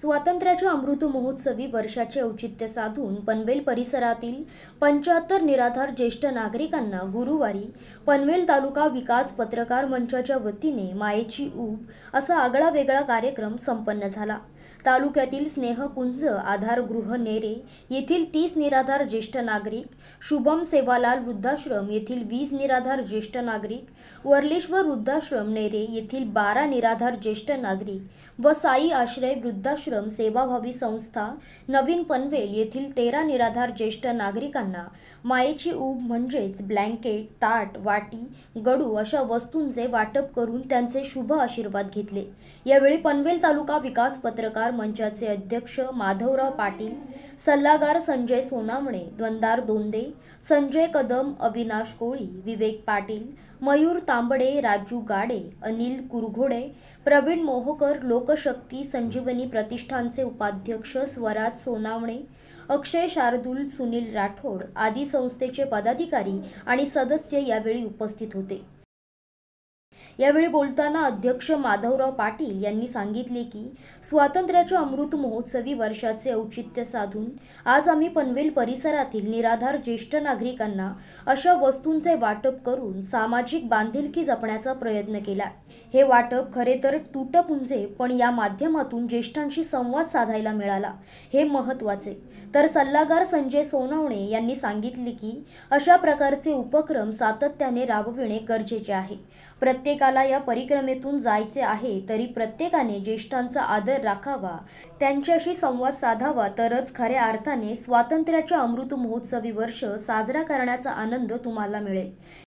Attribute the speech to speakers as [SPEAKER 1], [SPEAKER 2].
[SPEAKER 1] स्वातंत्र्याच्या अमृत महोत्सवी वर्षाचे औचित्य साधून पनवेल परिसरातील पंच्याहत्तर निराधार ज्येष्ठ नागरिकांना गुरुवारी पनवेल तालुका विकास पत्रकार मंचाच्या वतीने मायेची ऊब असा आगळा वेगळा कार्यक्रम संपन्न झाला तालुक्यातील स्नेहकुंज आधारगृह नेरे येथील तीस निराधार ज्येष्ठ नागरिक शुभम सेवालाल वृद्धाश्रम येथील वीस निराधार ज्येष्ठ नागरिक वर्लेश्वर वृद्धाश्रम नेरे येथील बारा निराधार ज्येष्ठ नागरिक व साई आश्रय वृद्धाश्रम वृद्धाश्रम सेवाभावी संस्था नवीन पनवेल येथील तेरा निराधार ज्येष्ठ नागरिकांना मायेची ऊब म्हणजेच ब्लँकेट ताट वाटी गडू अशा वस्तूंचे वाटप करून त्यांचे शुभ आशीर्वाद घेतले यावेळी पनवेल तालुका विकास पत्रकार मंचाचे अध्यक्ष माधवराव पाटील सल्लागार संजय सोनामणे द्वंदार दोंदे संजय कदम अविनाश कोळी विवेक पाटील मयूर तांबडे राजू गाडे अनिल कुरघोडे प्रवीण मोहकर लोकशक्ती संजीवनी प्रतिष्ठानचे उपाध्यक्ष स्वराज सोनावणे अक्षय शार्दूल सुनील राठोड आदी संस्थेचे पदाधिकारी आणि सदस्य यावेळी उपस्थित होते यावेळी बोलताना अध्यक्ष माधवराव पाटील यांनी सांगितले की स्वातंत्र्याच्या अमृत महोत्सवी वर्षाचे औचित्य साधून आज आम्ही पनवेल परिसरातील निराधार ज्येष्ठ नागरिकांना अशा वस्तूंचे वाटप करून सामाजिक बांधिलकी जपण्याचा प्रयत्न केला हे वाटप खरे तर तुटपुंजे पण या माध्यमातून ज्येष्ठांशी संवाद साधायला मिळाला हे महत्वाचे तर सल्लागार संजय सोनवणे यांनी सांगितले की अशा प्रकारचे उपक्रम सातत्याने राबविणे गरजेचे आहे प्रत्येक प्रत्येकाला या परिक्रमेतून जायचे आहे तरी प्रत्येकाने ज्येष्ठांचा आदर राखावा त्यांच्याशी संवाद साधावा तरच खऱ्या अर्थाने स्वातंत्र्याच्या अमृत महोत्सवी वर्ष साजरा करण्याचा आनंद तुम्हाला मिळेल